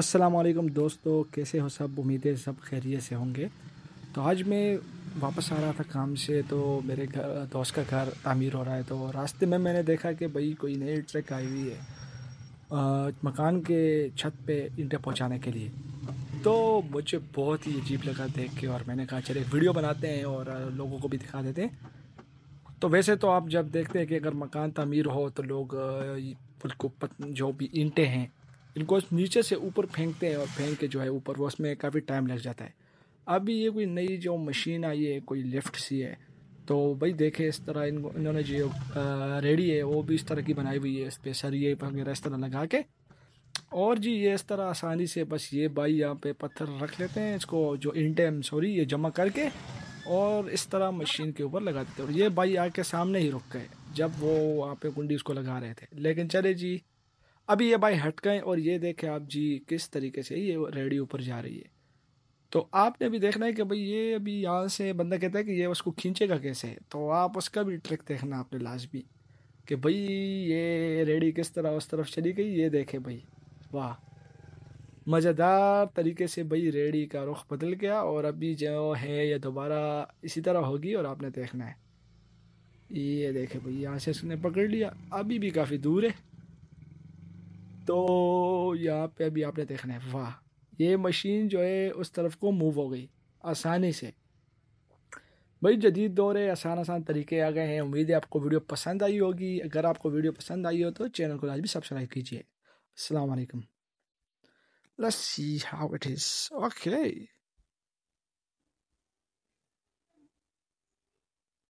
वालेकुम दोस्तों कैसे हो सब उम्मीदें सब खैरियत से होंगे तो आज मैं वापस आ रहा था काम से तो मेरे घर दोस्त का घर तामीर हो रहा है तो रास्ते में मैंने देखा कि भाई कोई नई ट्रक आई हुई है आ, मकान के छत पे ईंटें पहुंचाने के लिए तो मुझे बहुत ही अजीब लगा देख के और मैंने कहा चले वीडियो बनाते हैं और लोगों को भी दिखा देते हैं तो वैसे तो आप जब देखते हैं कि अगर मकान तमीर हो तो लोग जो भी ईंटें हैं इनको नीचे से ऊपर फेंकते हैं और फेंक के जो है ऊपर वो उसमें काफ़ी टाइम लग जाता है अभी ये कोई नई जो मशीन आई है कोई लिफ्ट सी है तो भाई देखे इस तरह इनको इन्होंने जो रेडी है वो भी इस तरह की बनाई हुई है इस पर सरिये वगैरह इस तरह लगा के और जी ये इस तरह आसानी से बस ये भाई यहाँ पे पत्थर रख लेते हैं इसको जो इंटेम सॉरी ये जमा करके और इस तरह मशीन के ऊपर लगा देते हैं और ये भाई आके सामने ही रुक गए जब वो वहाँ पे गुंडी उसको लगा रहे थे लेकिन चले जी अभी ये भाई हट गए और ये देखें आप जी किस तरीके से ये रेडी ऊपर जा रही है तो आपने अभी देखना है कि भाई ये अभी यहाँ से बंदा कहता है कि ये उसको खींचेगा कैसे तो आप उसका भी ट्रिक देखना आपने लाजमी कि भाई ये रेडी किस तरह उस तरफ चली गई ये देखें भाई वाह मज़ेदार तरीके से भाई रेडी का रुख बदल गया और अभी जो है ये दोबारा इसी तरह होगी और आपने देखना है ये देखें भाई यहाँ से उसने पकड़ लिया अभी भी काफ़ी दूर है तो यहाँ पे अभी आपने देखना है वाह ये मशीन जो है उस तरफ को मूव हो गई आसानी से भाई जदीद दौर है आसान आसान तरीके आ गए हैं उम्मीद है आपको वीडियो पसंद आई होगी अगर आपको वीडियो पसंद आई हो तो चैनल को आज भी सब्सक्राइब कीजिए अलैक्म alaikum. Let's see how it is. Okay.